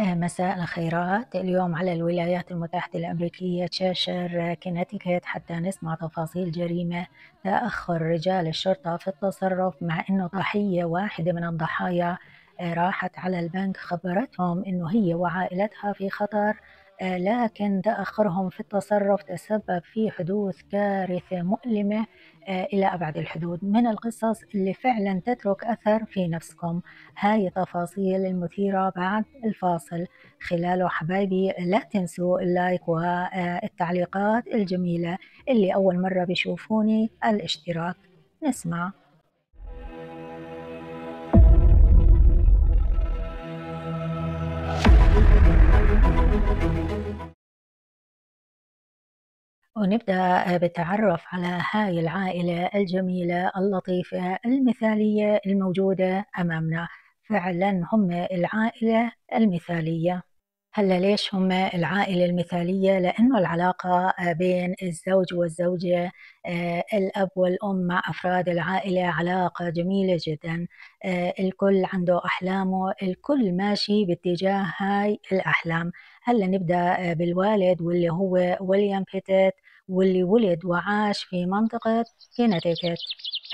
آه، مساء الخيرات اليوم على الولايات المتحدة الأمريكية تشاشر كنتيكت حتى نسمع تفاصيل جريمة تأخر رجال الشرطة في التصرف مع أنه ضحية واحدة من الضحايا آه، راحت على البنك خبرتهم أنه هي وعائلتها في خطر لكن تأخرهم في التصرف تسبب في حدوث كارثة مؤلمة آه، إلى أبعد الحدود من القصص اللي فعلا تترك أثر في نفسكم هاي تفاصيل المثيرة بعد الفاصل خلاله حبايبي لا تنسوا اللايك والتعليقات آه، الجميلة اللي أول مرة بيشوفوني الاشتراك نسمع ونبدأ بالتعرف على هاي العائلة الجميلة اللطيفة المثالية الموجودة أمامنا فعلا هم العائلة المثالية هلا ليش هم العائلة المثالية؟ لأنه العلاقة بين الزوج والزوجة آه، الأب والأم مع أفراد العائلة علاقة جميلة جدا آه، الكل عنده أحلامه الكل ماشي باتجاه هاي الأحلام هلا نبدأ بالوالد واللي هو ويليام بيتيت واللي ولد وعاش في منطقة كينتيكت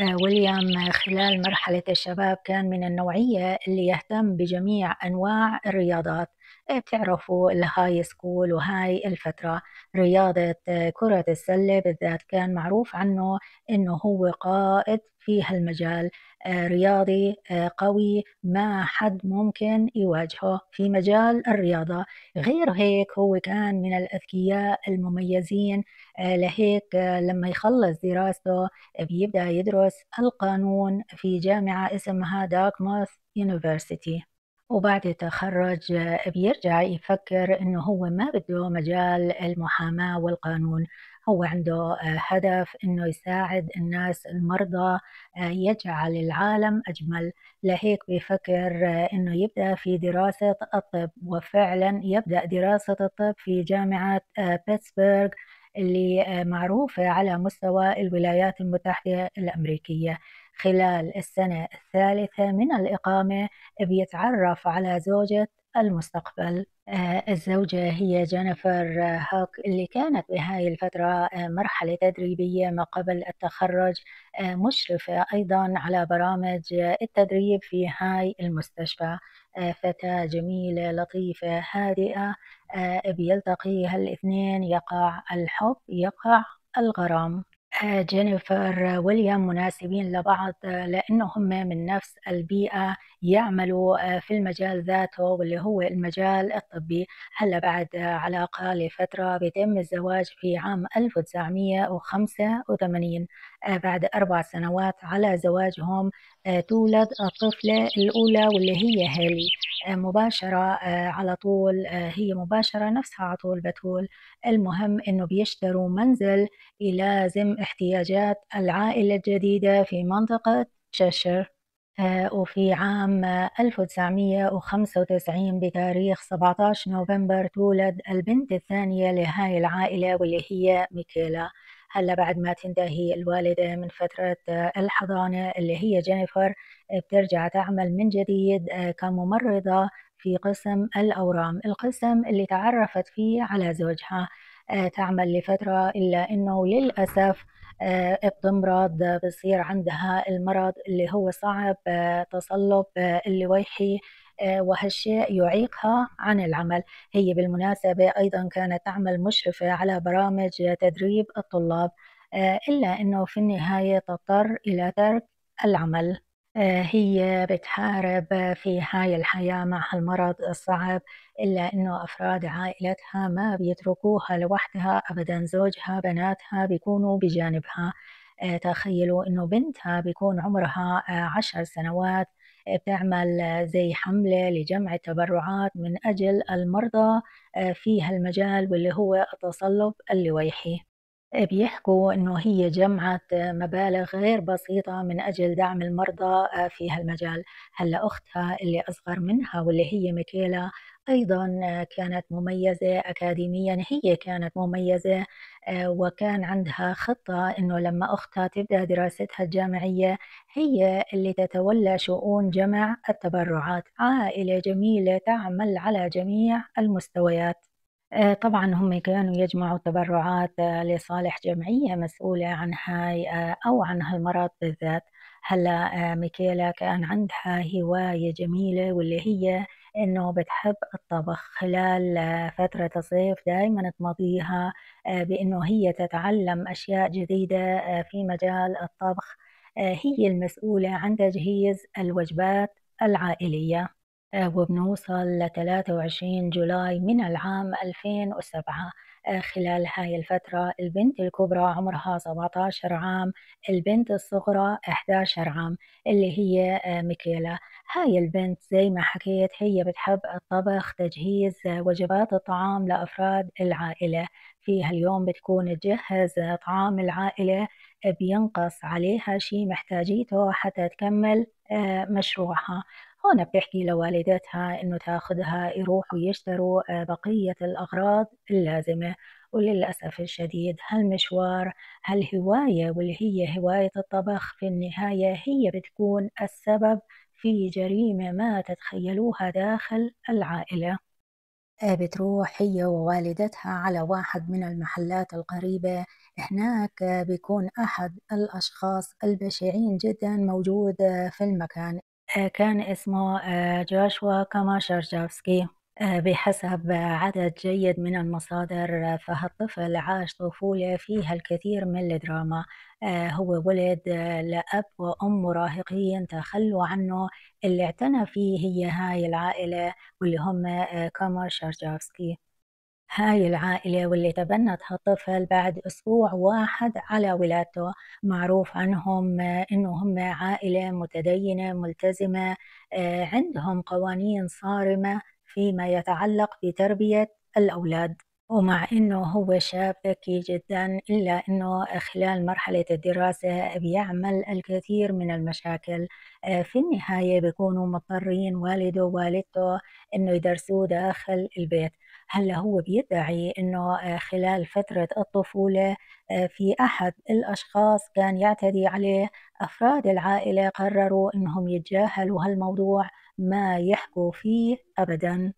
آه، ويليام خلال مرحلة الشباب كان من النوعية اللي يهتم بجميع أنواع الرياضات بتعرفوا الهاي سكول وهاي الفترة رياضة كرة السلة بالذات كان معروف عنه إنه هو قائد في هالمجال آه، رياضي آه، قوي ما حد ممكن يواجهه في مجال الرياضة غير هيك هو كان من الأذكياء المميزين آه، لهيك لما يخلص دراسته بيبدأ يدرس القانون في جامعة اسمها داكموث يونيفرسيتي وبعد يتخرج بيرجع يفكر إنه هو ما بده مجال المحاماة والقانون هو عنده آه، هدف إنه يساعد الناس المرضى آه، يجعل العالم أجمل لهيك بيفكر آه، إنه يبدأ في دراسة الطب وفعلا يبدأ دراسة الطب في جامعة بيتسبرغ اللي معروفة على مستوى الولايات المتحدة الأمريكية خلال السنة الثالثة من الإقامة بيتعرف على زوجة المستقبل آه، الزوجة هي جينيفر هوك اللي كانت بهاي الفترة آه، مرحلة تدريبية ما قبل التخرج آه، مشرفة أيضا على برامج التدريب في هاي المستشفى فتاة جميلة لطيفة هادئة بيلتقي هالاثنين يقع الحب يقع الغرام جينيفر ويليام مناسبين لبعض لأنهم من نفس البيئة يعملوا آه، في المجال ذاته واللي هو المجال الطبي هلا بعد آه، علاقة لفترة بيتم الزواج في عام 1985 آه، بعد أربع سنوات على زواجهم آه، تولد الطفلة الأولى واللي هي هالي آه، مباشرة على طول هي مباشرة نفسها على طول بتقول المهم إنه بيشتروا منزل يلازم احتياجات العائلة الجديدة في منطقة تشيشر وفي عام 1995 بتاريخ 17 نوفمبر تولد البنت الثانية لهاي العائلة واللي هي ميكيلا هلا بعد ما تنتهي الوالدة من فترة الحضانة اللي هي جينيفر بترجع تعمل من جديد آه، كممرضة في قسم الأورام القسم اللي تعرفت فيه على زوجها آه، تعمل لفترة إلا أنه للأسف آه، بتمرض بصير عندها المرض اللي هو صعب تصلب اللويحي آه، وهالشيء يعيقها عن العمل هي بالمناسبة أيضا كانت تعمل مشرفة على برامج تدريب الطلاب آه، إلا أنه في النهاية تضطر إلى ترك العمل آه، هي بتحارب في هاي الحياة مع المرض الصعب إلا أنه أفراد عائلتها ما بيتركوها لوحدها أبدا زوجها بناتها بيكونوا بجانبها تخيلوا أنه بنتها بيكون عمرها عشر سنوات بتعمل زي حملة لجمع تبرعات من أجل المرضى آه، في هالمجال واللي هو التصلب اللويحي بيحكوا انه هي جمعت مبالغ غير بسيطه من اجل دعم المرضى آه، في هالمجال هلا اختها اللي اصغر منها واللي هي ميكيلا ايضا آه، كانت مميزه اكاديميا هي كانت مميزه وكان عندها خطة أنه لما أختها تبدأ دراستها الجامعية هي اللي تتولى شؤون جمع التبرعات عائلة جميلة تعمل على جميع المستويات آه، طبعا هم كانوا يجمعوا تبرعات آه، لصالح جمعية مسؤولة عن هاي آه، أو عن هالمرض بالذات هلا آه، ميكيلا كان عندها هواية جميلة واللي هي انه بتحب الطبخ خلال آه، فترة الصيف دايما تمضيها آه، بانه هي تتعلم اشياء جديدة في مجال الطبخ هي المسؤولة عن تجهيز الوجبات العائلية وبنوصل ل 23 جولاي من العام 2007 خلال هاي الفترة البنت الكبرى عمرها 17 عام البنت الصغرى 11 عام اللي هي آه، ميكيلا هاي البنت زي ما حكيت هي بتحب الطبخ تجهيز آه، وجبات الطعام لأفراد العائلة فيها اليوم بتكون تجهز طعام العائلة بينقص عليها شي محتاجيته حتى تكمل آه، مشروعها هنا بتحكي لوالدتها إنه تاخذها يروحوا يشتروا آه، بقية الأغراض اللازمة وللأسف الشديد هالمشوار هالهواية واللي هي هواية الطبخ في النهاية هي بتكون السبب في جريمة ما تتخيلوها داخل العائلة آه، بتروح هي ووالدتها على واحد من المحلات القريبة هناك بيكون أحد الأشخاص البشعين جدا موجود آه، في المكان آه، كان اسمه كاما آه، كاماشرجافسكي آه، بحسب عدد جيد من المصادر فهالطفل عاش طفولة فيها الكثير من الدراما هو ولد لأب وأم مراهقين تخلوا عنه اللي اعتنى فيه هي هاي العائلة واللي هم كامر شرجافسكي هاي العائلة واللي تبنتها طفل بعد أسبوع واحد على ولادته معروف عنهم آه، أنه هم عائلة متدينة ملتزمة آه، عندهم قوانين صارمة فيما يتعلق بتربية الأولاد ومع انه هو شاب ذكي جدا الا انه خلال مرحلة الدراسة بيعمل الكثير من المشاكل آه، في النهاية بيكونوا مضطرين والده ووالدته انه يدرسوه داخل البيت هلا هو بيدعي انه آه، خلال فتره الطفوله آه، في احد الاشخاص كان يعتدي عليه افراد العائله قرروا انهم يتجاهلوا هالموضوع ما يحكوا فيه ابدا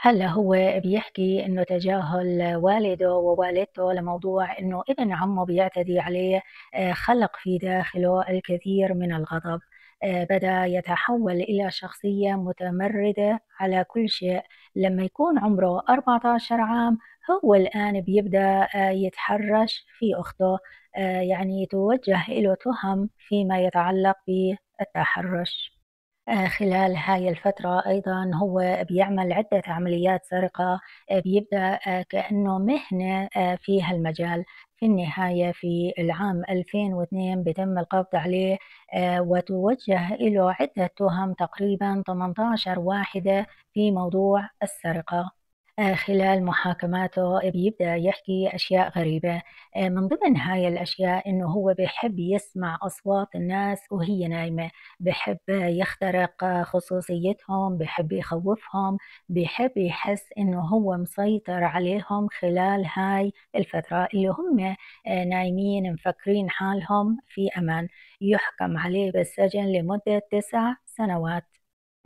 هلا هو بيحكي انه تجاهل والده ووالدته لموضوع انه ابن عمه بيعتدي عليه آه، خلق في داخله الكثير من الغضب آه، بدأ يتحول إلى شخصية متمردة على كل شيء لما يكون عمره 14 عام هو الآن بيبدأ آه، يتحرش في أخته آه، يعني توجه له تهم فيما يتعلق بالتحرش آه، خلال هاي الفترة أيضا هو بيعمل عدة عمليات سرقة آه، بيبدأ آه، كأنه مهنة في هالمجال في النهاية في العام 2002 بتم القبض عليه وتوجه له عدة تهم تقريبا 18 واحدة في موضوع السرقة آه، خلال محاكماته بيبدأ يحكي أشياء غريبة آه، من ضمن هاي الأشياء إنه هو بحب يسمع أصوات الناس وهي نايمة بحب يخترق خصوصيتهم بحب يخوفهم بحب يحس إنه هو مسيطر عليهم خلال هاي الفترة اللي هم آه، نايمين مفكرين حالهم في أمان يحكم عليه بالسجن لمدة تسع سنوات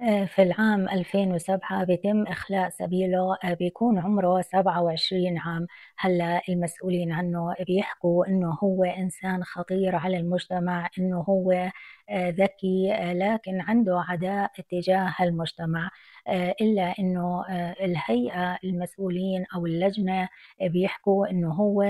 آه، في العام 2007 بيتم إخلاء سبيله آه، بيكون عمره 27 عام، هلّأ المسؤولين عنّه بيحكوا إنه هو إنسان خطير على المجتمع، إنه هو آه، ذكي لكن عنده عداء اتجاه المجتمع، إلّا إنه الهيئة المسؤولين أو اللجنة بيحكوا إنه هو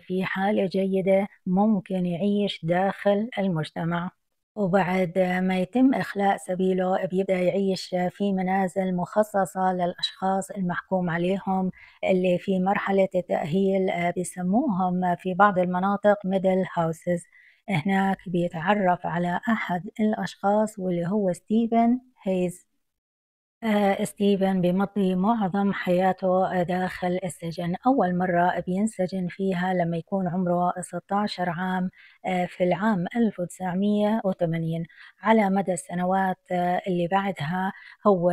في حالة جيدة ممكن يعيش داخل المجتمع. وبعد ما يتم إخلاء سبيله بيبدأ يعيش في منازل مخصصة للأشخاص المحكوم عليهم اللي في مرحلة التأهيل آه، بيسموهم في بعض المناطق ميدل هاوسز هناك بيتعرف على أحد الأشخاص واللي هو ستيفن هيز آه، ستيفن بيمضي معظم حياته داخل السجن أول مرة بينسجن فيها لما يكون عمره 16 عام آه، في العام 1980 على مدى السنوات آه، اللي بعدها هو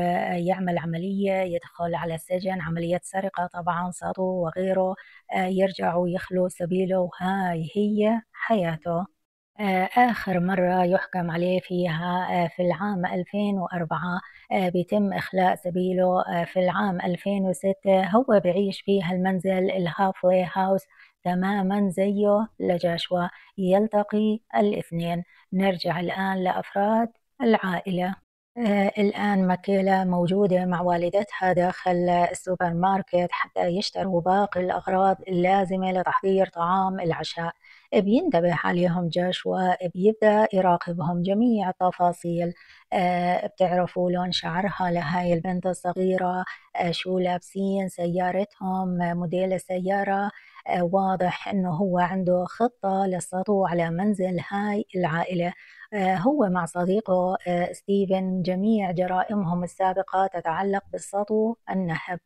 يعمل عملية يدخل على السجن عملية سرقة طبعا سطو وغيره يرجع ويخلو سبيله وهاي هي حياته آه، آخر مرة يحكم عليه فيها آه، في العام 2004 آه، بيتم إخلاء سبيله في العام 2006 هو بعيش في هالمنزل الهافوي هاوس تماما زيه لجاشوا يلتقي الاثنين نرجع الآن لأفراد العائلة آه، الآن مكيلة موجودة مع والدتها داخل السوبر ماركت حتى يشتروا باقي الأغراض اللازمة لتحضير طعام العشاء، بينتبه عليهم جاش وبيبدأ يراقبهم جميع التفاصيل، آآ آه، بتعرفوا لون شعرها لهاي البنت الصغيرة، آه، شو لابسين، سيارتهم، موديل السيارة، آآ واضح إنه هو عنده خطة للسطو على منزل هاي العائلة. آه، هو مع صديقه آه، ستيفن جميع جرائمهم السابقة تتعلق بالسطو النهب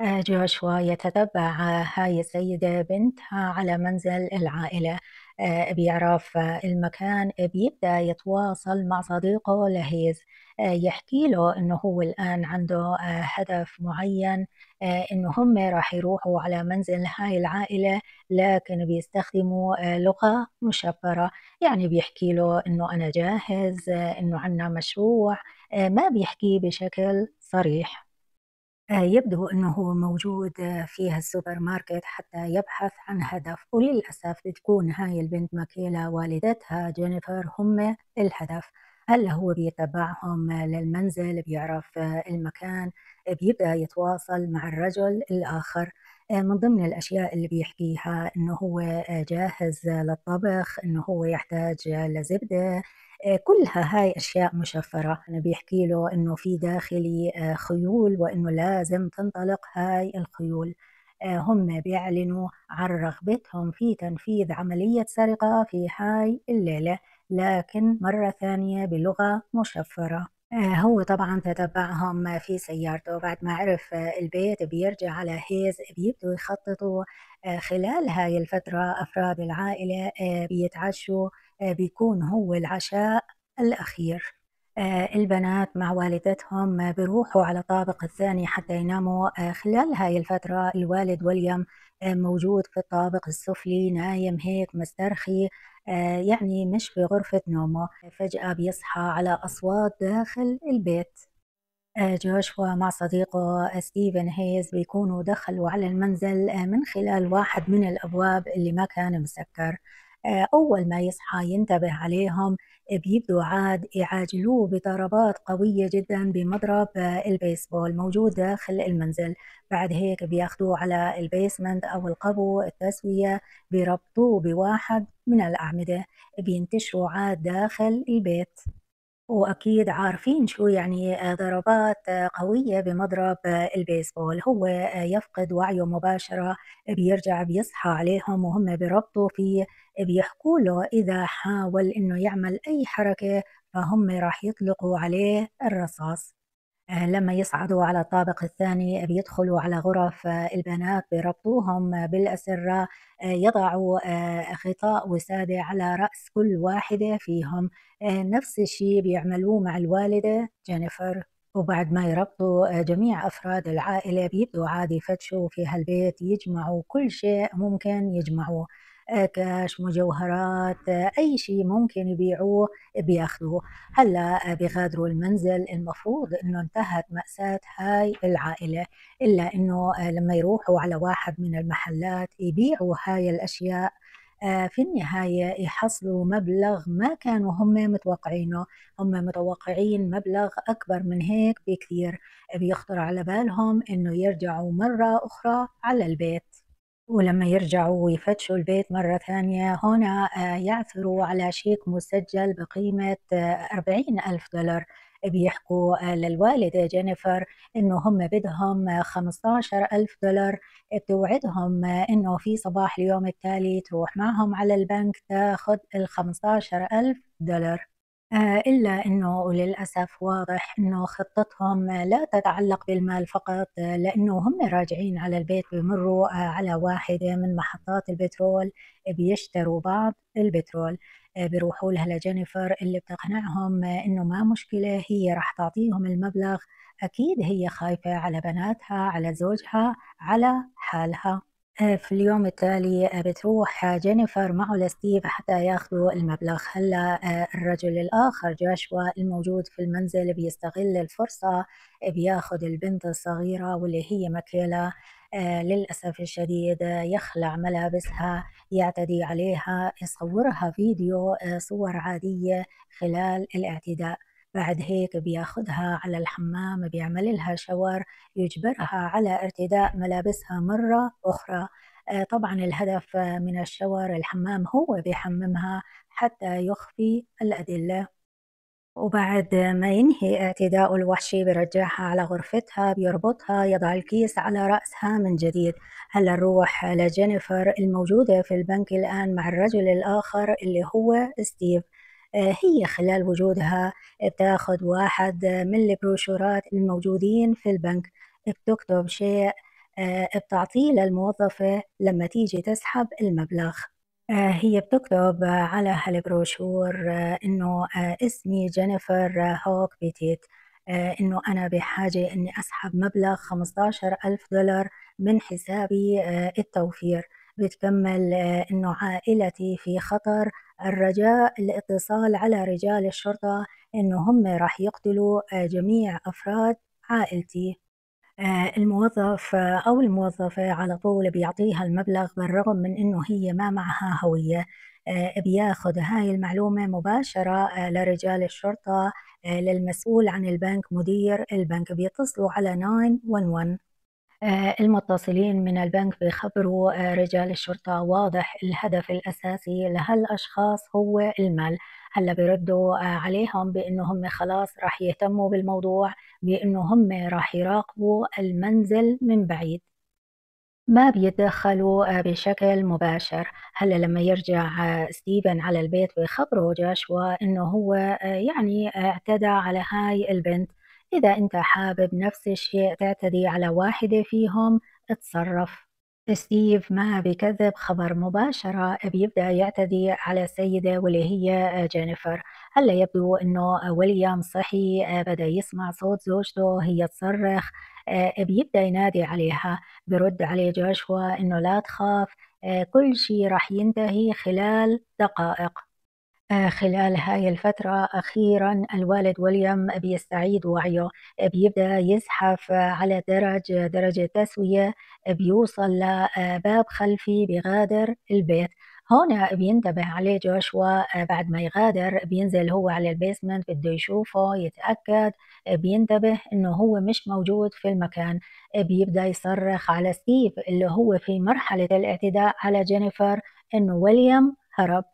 آه، جوشوا يتتبع هاي السيدة بنتها على منزل العائلة آه، بيعرف آه، المكان آه، بيبدأ يتواصل مع صديقه لهيز يحكي له انه هو الان عنده هدف معين انه هم راح يروحوا على منزل هاي العائله لكن بيستخدموا لغه مشفره يعني بيحكي له انه انا جاهز انه عندنا مشروع ما بيحكي بشكل صريح آه، يبدو أنه موجود في السوبر ماركت حتى يبحث عن هدف وللأسف بتكون هاي البنت ماكيلا والدتها جينيفر هم الهدف هلا هو بيتبعهم للمنزل بيعرف المكان بيبدأ يتواصل مع الرجل الآخر آه، من ضمن الأشياء اللي بيحكيها إنه هو جاهز للطبخ إنه هو يحتاج لزبدة آه، كلها هاي أشياء مشفرة أنا بيحكي له أنه في داخلي آه، خيول وأنه لازم تنطلق هاي الخيول آه، هم بيعلنوا عن رغبتهم في تنفيذ عملية سرقة في هاي الليلة لكن مرة ثانية بلغة مشفرة هو طبعا تتبعهم في سيارته بعد ما عرف البيت بيرجع على هيز بيبدوا يخططوا خلال هاي الفترة أفراد العائلة بيتعشوا آه، بيكون هو العشاء الأخير آه، البنات مع والدتهم بيروحوا على طابق الثاني حتى يناموا آه، خلال هاي الفترة الوالد وليم موجود في الطابق السفلي نايم هيك مسترخي يعني مش في غرفة نومه فجأة بيصحى على أصوات داخل البيت جوشوا مع صديقه ستيفن هيز بيكونوا دخلوا على المنزل من خلال واحد من الأبواب اللي ما كان مسكر آه، أول ما يصحى ينتبه عليهم بيبدو عاد يعاجلوه بضربات قوية جدا بمضرب آه، البيسبول موجود داخل المنزل بعد هيك بياخدوه على البيسمنت أو القبو التسوية بيربطوه بواحد من الأعمدة بينتشروا عاد داخل البيت وأكيد عارفين شو يعني آه، ضربات قوية بمضرب البيسبول هو يفقد وعيه مباشرة بيرجع بيصحى عليهم وهم بربطوا في بيحكوا له إذا حاول إنه يعمل أي حركة فهم راح يطلقوا عليه الرصاص آه، لما يصعدوا على الطابق الثاني بيدخلوا على غرف آه، البنات بيربطوهم بالأسرة آه، يضعوا غطاء وسادة على رأس كل واحدة فيهم نفس الشيء بيعملوه مع الوالدة جينيفر وبعد ما يربطوا جميع أفراد العائلة بيبدوا عادي يفتشوا في هالبيت يجمعوا كل شيء ممكن يجمعوه كاش مجوهرات اي شيء ممكن يبيعوه بياخذوه هلا بيغادروا المنزل المفروض انه انتهت ماساه هاي العائله الا انه آه، لما يروحوا على واحد من المحلات يبيعوا هاي الاشياء آه، في النهاية يحصلوا مبلغ ما كانوا هم متوقعينه هم متوقعين مبلغ أكبر من هيك بكثير بيخطر على بالهم أنه يرجعوا مرة أخرى على البيت ولما يرجعوا ويفتشوا البيت مرة ثانية هنا آه، يعثروا على شيك مسجل بقيمة 40 آه، ألف دولار بيحكوا آه، للوالدة جينيفر إنه هم بدهم 15 ألف دولار بتوعدهم إنه في صباح اليوم التالي تروح معهم على البنك تاخد ال 15 ألف دولار آه، إلا إنه للأسف واضح إنه خطتهم لا تتعلق بالمال فقط، آه، لإنه هم راجعين على البيت بيمرّوا آه، على واحدة من محطات البترول، بيشتروا بعض البترول، بيروحوا لها لجينيفر اللي بتقنعهم إنه ما مشكلة هي راح تعطيهم المبلغ، أكيد هي خايفة على بناتها، على زوجها، على حالها. آه، في اليوم التالي آه، بتروح آه، جينيفر معه لستيف حتى ياخذوا المبلغ هلا الرجل الآخر جاشوا الموجود في المنزل بيستغل الفرصة بياخذ البنت الصغيرة واللي هي ماكيلا للأسف الشديد يخلع ملابسها يعتدي عليها يصورها فيديو صور عادية خلال الاعتداء بعد هيك بياخدها على الحمام بيعمل لها شاور يجبرها على ارتداء ملابسها مرة أخرى آه، طبعا الهدف من الشاور الحمام هو بيحممها حتى يخفي الأدلة وبعد ما ينهي اعتداء الوحشي بيرجعها على غرفتها بيربطها يضع الكيس على رأسها من جديد هلا نروح لجينيفر الموجودة في البنك الآن مع الرجل الآخر اللي هو ستيف هي خلال وجودها بتاخذ واحد من البروشورات الموجودين في البنك بتكتب شيء آه، بتعطيه للموظفة لما تيجي تسحب المبلغ آه، هي بتكتب على هالبروشور آه، إنه اسمي جينيفر هوك بيتيت إنه أنا بحاجة إني أسحب مبلغ 15 ألف دولار من حسابي التوفير بتكمل آه، إنه عائلتي في خطر الرجاء الاتصال على رجال الشرطة إنه هم راح يقتلوا آه، جميع أفراد عائلتي آه، الموظف أو الموظفة على طول بيعطيها المبلغ بالرغم من إنه هي ما معها هوية بياخد هاي المعلومة مباشرة لرجال الشرطة للمسؤول عن البنك مدير البنك بيتصلوا على 911 آه، المتصلين من البنك بيخبروا آه، رجال الشرطة واضح الهدف الأساسي لهالأشخاص هو المال هلا بيردوا آه، عليهم بأنه هم خلاص راح يهتموا بالموضوع بأنه هم راح يراقبوا المنزل من بعيد ما بيتدخلوا بشكل مباشر هلا لما يرجع ستيفن على البيت بيخبره جاشوا انه هو يعني اعتدى على هاي البنت إذا أنت حابب نفس الشيء تعتدي على واحدة فيهم اتصرف ستيف ما بكذب خبر مباشرة بيبدأ يعتدي على سيدة واللي هي جينيفر هلا يبدو أنه ويليام صحي آه، بدأ يسمع صوت زوجته هي تصرخ آه، بيبدأ ينادي عليها برد عليه جاشوا أنه لا تخاف آه، كل شيء رح ينتهي خلال دقائق آه، خلال هاي الفترة أخيرا الوالد ويليام بيستعيد وعيه بيبدأ يزحف على درج درجة تسوية بيوصل لباب آه، خلفي بيغادر البيت هون بينتبه عليه جوشوا آه، بعد ما يغادر بينزل هو على البيسمنت بده يشوفه يتأكد بينتبه انه هو مش موجود في المكان بيبدأ يصرخ على ستيف اللي هو في مرحلة الاعتداء على جينيفر انه ويليام هرب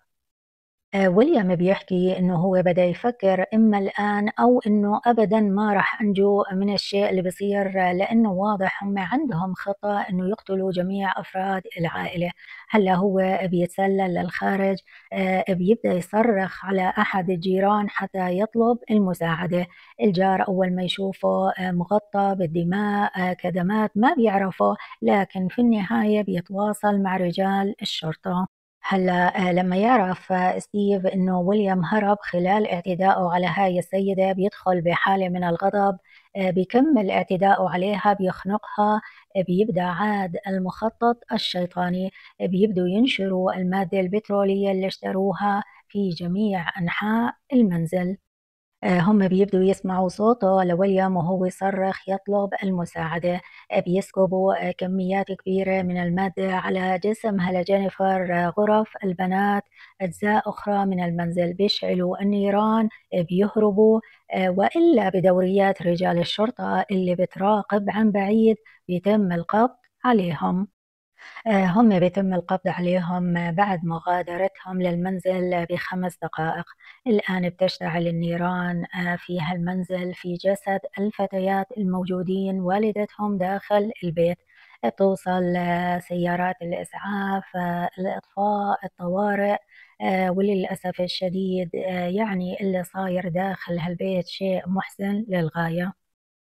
آه، ويليام بيحكي انه هو بدا يفكر اما الان او انه ابدا ما راح انجو من الشيء اللي بصير لانه واضح هم عندهم خطه انه يقتلوا جميع افراد العائله هلا هو بيتسلل للخارج آه، بيبدا يصرخ على احد الجيران حتى يطلب المساعده الجار اول ما يشوفه آه، مغطى بالدماء كدمات ما بيعرفه لكن في النهايه بيتواصل مع رجال الشرطه هلا آه، لما يعرف آه، ستيف انه ويليام هرب خلال اعتدائه على هاي السيدة بيدخل بحالة من الغضب آه، بيكمل اعتداءه عليها بيخنقها بيبدا عاد المخطط الشيطاني بيبدوا ينشروا المادة البترولية اللي اشتروها في جميع أنحاء المنزل آه، هم بيبدوا يسمعوا صوته لويليام وهو يصرخ يطلب المساعدة آه، بيسكبوا آه، كميات كبيرة من المادة على جسمها لجينيفر غرف البنات أجزاء أخرى من المنزل بيشعلوا النيران بيهربوا وإلا بدوريات رجال الشرطة اللي بتراقب عن بعيد بيتم القبض عليهم آه، هم بيتم القبض عليهم بعد مغادرتهم للمنزل بخمس دقائق الآن بتشتعل النيران آه، في هالمنزل في جسد الفتيات الموجودين والدتهم داخل البيت توصل آه، سيارات الإسعاف الإطفاء الطوارئ وللأسف الشديد يعني اللي صاير داخل هالبيت شيء محزن للغاية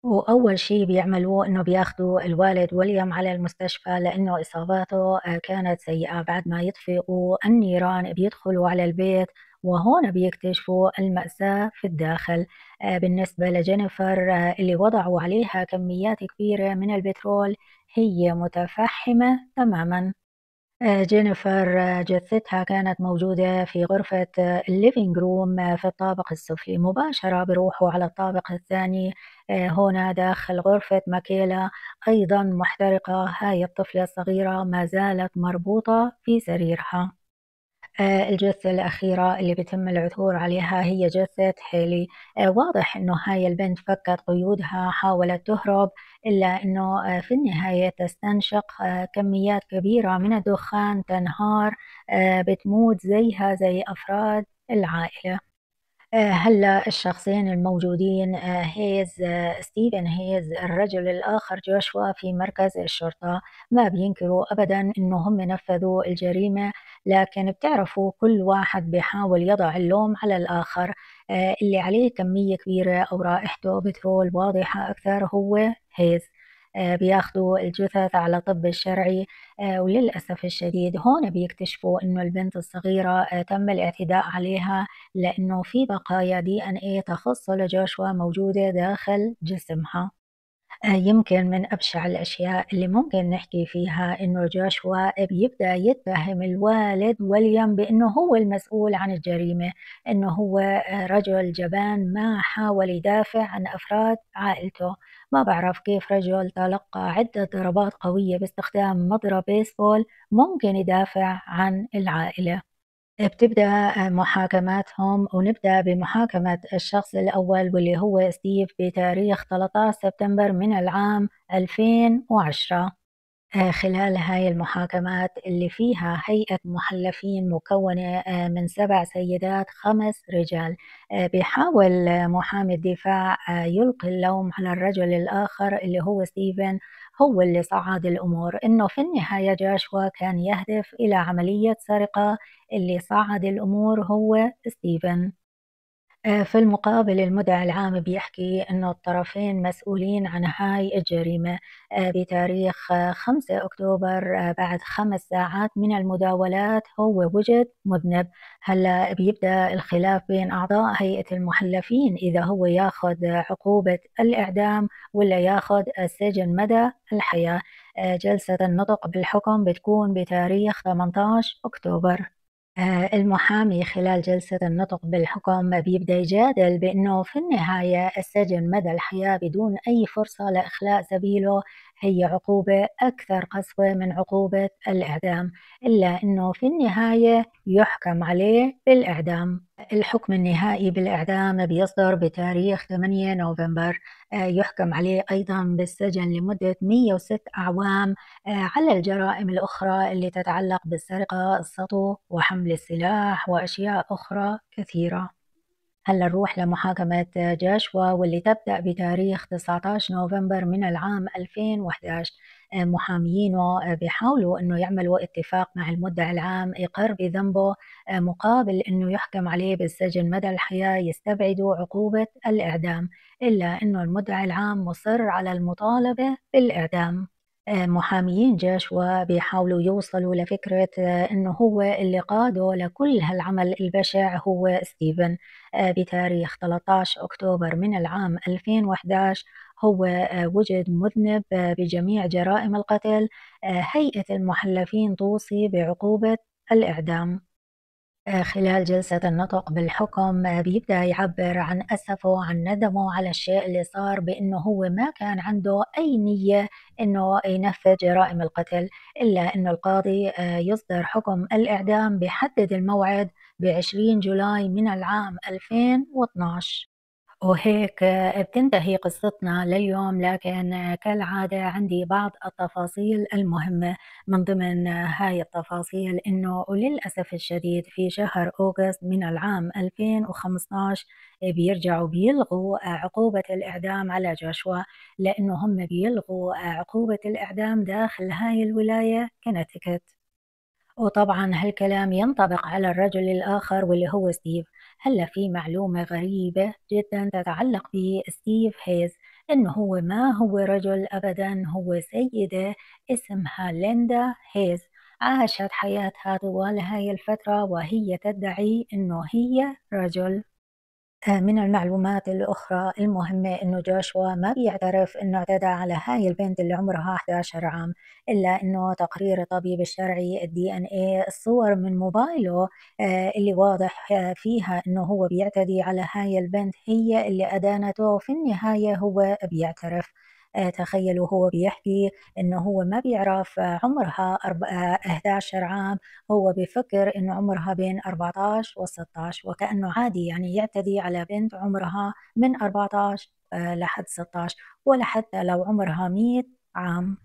وأول شيء بيعملوه إنه بياخدوا الوالد وليم على المستشفى لأنه إصاباته آه، كانت سيئة بعد ما يطفئوا النيران بيدخلوا على البيت وهون بيكتشفوا المأساة في الداخل آه، بالنسبة لجينيفر آه، اللي وضعوا عليها كميات كبيرة من البترول هي متفحمة تماماً آه، جينيفر آه، جثتها كانت موجودة في غرفة الليفينج آه، روم في الطابق السفلي مباشرة بروحوا على الطابق الثاني هنا داخل غرفة ماكيلا أيضا محترقة هاي الطفلة الصغيرة ما زالت مربوطة في سريرها آه، الجثة الأخيرة اللي بتم العثور عليها هي جثة هيلي آه، واضح أنه هاي البنت فكت قيودها حاولت تهرب إلا أنه آه، في النهاية تستنشق كميات كبيرة من الدخان تنهار بتموت زيها زي أفراد العائلة آه، هلا الشخصين الموجودين آه، هيز آه، ستيفن هيز الرجل الآخر جوشوا في مركز الشرطة ما بينكروا أبدا أنه هم نفذوا الجريمة لكن بتعرفوا كل واحد بيحاول يضع اللوم على الآخر اللي عليه كمية كبيرة أو رائحته بترول واضحة أكثر هو هيز آه، بياخذوا الجثث على طب الشرعي آه، وللأسف الشديد هون بيكتشفوا أنه البنت الصغيرة آه، تم الاعتداء عليها لأنه في بقايا دي أن إيه تخص لجوشوا موجودة داخل جسمها يمكن من أبشع الأشياء اللي ممكن نحكي فيها إنه جوشوا بيبدأ يتهم الوالد وليم بإنه هو المسؤول عن الجريمة إنه هو رجل جبان ما حاول يدافع عن أفراد عائلته ما بعرف كيف رجل تلقى عدة ضربات قوية باستخدام مضرب بيسبول ممكن يدافع عن العائلة بتبدأ محاكماتهم ونبدأ بمحاكمة الشخص الأول واللي هو ستيف بتاريخ 13 سبتمبر من العام 2010 آه، خلال هاي المحاكمات اللي فيها هيئة محلفين مكونة آه، من سبع سيدات خمس رجال آه، بيحاول محامي الدفاع يلقي اللوم على الرجل الآخر اللي هو ستيفن هو اللي صعد الأمور إنه في النهاية جاشوا كان يهدف إلى عملية سرقة اللي صعد الأمور هو ستيفن آه، في المقابل المدعي العام بيحكي أنه الطرفين مسؤولين عن هاي الجريمة آه، بتاريخ 5 آه، أكتوبر بعد خمس ساعات من المداولات هو وجد مذنب هلا بيبدأ الخلاف بين أعضاء هيئة المحلفين إذا هو ياخذ عقوبة الإعدام ولا ياخذ السجن مدى الحياة جلسة النطق بالحكم بتكون بتاريخ 18 أكتوبر آه، المحامي خلال جلسة النطق بالحكم بيبدأ يجادل بأنه في النهاية السجن مدى الحياة بدون أي فرصة لإخلاء سبيله هي عقوبة أكثر قسوة من عقوبة الإعدام إلا أنه في النهاية يحكم عليه بالإعدام الحكم النهائي بالإعدام بيصدر بتاريخ 8 نوفمبر آه، يحكم عليه أيضا بالسجن لمدة 106 أعوام آه، على الجرائم الأخرى اللي تتعلق بالسرقة السطو وحمل السلاح وأشياء أخرى كثيرة هلا نروح لمحاكمة جاشوا واللي تبدأ بتاريخ 19 نوفمبر من العام 2011 آه، محاميينه آه، بيحاولوا انه يعملوا اتفاق مع المدعي العام يقر بذنبه آه، مقابل انه يحكم عليه بالسجن مدى الحياه يستبعدوا عقوبه الاعدام الا انه المدعي العام مصر على المطالبه بالاعدام محاميين جيش وبيحاولوا يوصلوا لفكرة آه، أنه هو اللي قاده لكل هالعمل البشع هو ستيفن آه، بتاريخ 13 أكتوبر من العام 2011 هو آه، وجد مذنب بجميع جرائم القتل هيئة المحلفين توصي بعقوبة الإعدام آه، خلال جلسة النطق بالحكم آه، بيبدأ يعبر عن أسفه عن ندمه على الشيء اللي صار بأنه هو ما كان عنده أي نية أنه ينفذ جرائم القتل إلا أن القاضي آه، يصدر حكم الإعدام بيحدد الموعد ب جولاي من العام 2012 وهيك بتنتهي قصتنا لليوم لكن كالعادة عندي بعض التفاصيل المهمة من ضمن هاي التفاصيل إنه وللأسف الشديد في شهر أوغست من العام 2015 بيرجعوا بيلغوا عقوبة الإعدام على جوشوا لأنه هم بيلغوا عقوبة الإعدام داخل هاي الولاية كنتيكت وطبعا هالكلام ينطبق على الرجل الآخر واللي هو ستيف هلا في معلومة غريبة جدا تتعلق بستيف هيز إنه هو ما هو رجل أبدا هو سيدة اسمها ليندا هيز عاشت حياتها طوال هاي الفترة وهي تدعي إنه هي رجل آه، من المعلومات الأخرى المهمة أنه جاشوا ما بيعترف أنه اعتدى على هاي البنت اللي عمرها 11 عام إلا أنه تقرير الطبيب الشرعي الدي ان اي الصور من موبايله آه، اللي واضح آه، فيها أنه هو بيعتدي على هاي البنت هي اللي أدانته في النهاية هو بيعترف آه، تخيلوا هو بيحكي انه هو ما بيعرف عمرها 11 آه، عام هو بفكر انه عمرها بين 14 و 16 وكانه عادي يعني يعتدي على بنت عمرها من 14 آه، لحد 16 ولا حتى لو عمرها 100 عام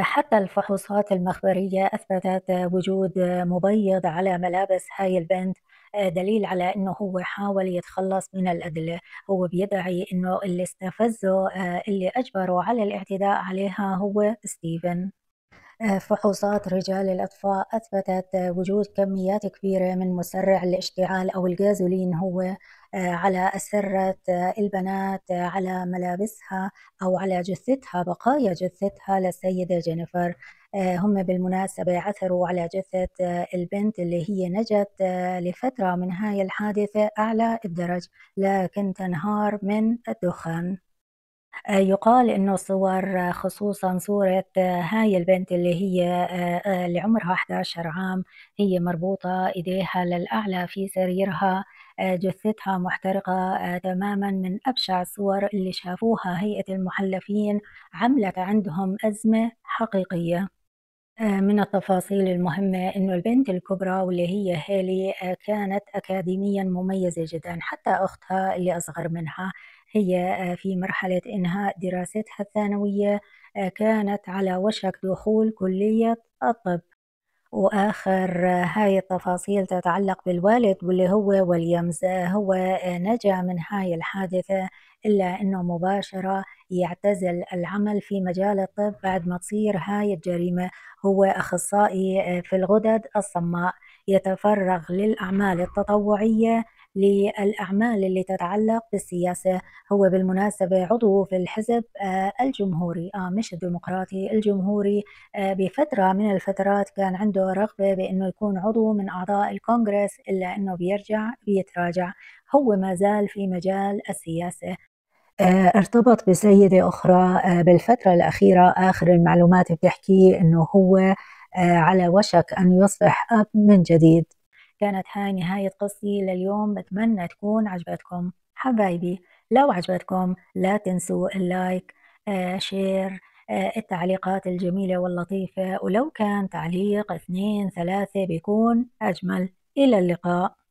حتى الفحوصات المخبرية أثبتت وجود مبيض على ملابس هاي البنت دليل على انه هو حاول يتخلص من الادله، هو بيدعي انه اللي استفزه اللي اجبره على الاعتداء عليها هو ستيفن. فحوصات رجال الأطفاء أثبتت وجود كميات كبيرة من مسرع الاشتعال أو الجازولين هو على أسرة البنات على ملابسها أو على جثتها بقايا جثتها للسيدة جينيفر آه، هم بالمناسبة عثروا على جثة آه، البنت اللي هي نجت آه، لفترة من هاي الحادثة أعلى الدرج لكن تنهار من الدخان آه، يقال انه صور آه، خصوصا صورة آه، هاي البنت اللي هي اللي عمرها 11 عام هي مربوطة ايديها للاعلى في سريرها جثتها محترقة تماما من ابشع الصور اللي شافوها هيئة المحلفين عملت عندهم ازمة حقيقية من التفاصيل المهمة أنه البنت الكبرى واللي هي هيلي كانت أكاديميا مميزة جدا حتى أختها اللي أصغر منها هي آه، في مرحلة إنهاء دراستها الثانوية آه، كانت على وشك دخول كلية الطب وآخر آه، هاي التفاصيل تتعلق بالوالد واللي هو ويليامز هو نجا من هاي الحادثة إلا أنه مباشرة يعتزل العمل في مجال الطب بعد ما تصير هاي الجريمة هو أخصائي في الغدد الصماء يتفرغ للأعمال التطوعية للأعمال اللي تتعلق بالسياسة هو بالمناسبة عضو في الحزب آه، الجمهوري آه مش الديمقراطي الجمهوري آه، بفترة من الفترات كان عنده رغبة بأنه يكون عضو من أعضاء الكونغرس إلا أنه بيرجع بيتراجع هو ما زال في مجال السياسة آه، ارتبط بسيدة أخرى بالفترة الأخيرة آخر المعلومات بتحكي أنه هو على وشك أن يصبح أب من جديد كانت هاي نهاية قصتي لليوم بتمنى تكون عجبتكم حبايبي لو عجبتكم لا تنسوا اللايك آه شير آه التعليقات الجميلة واللطيفة ولو كان تعليق اثنين ثلاثة بيكون أجمل إلى اللقاء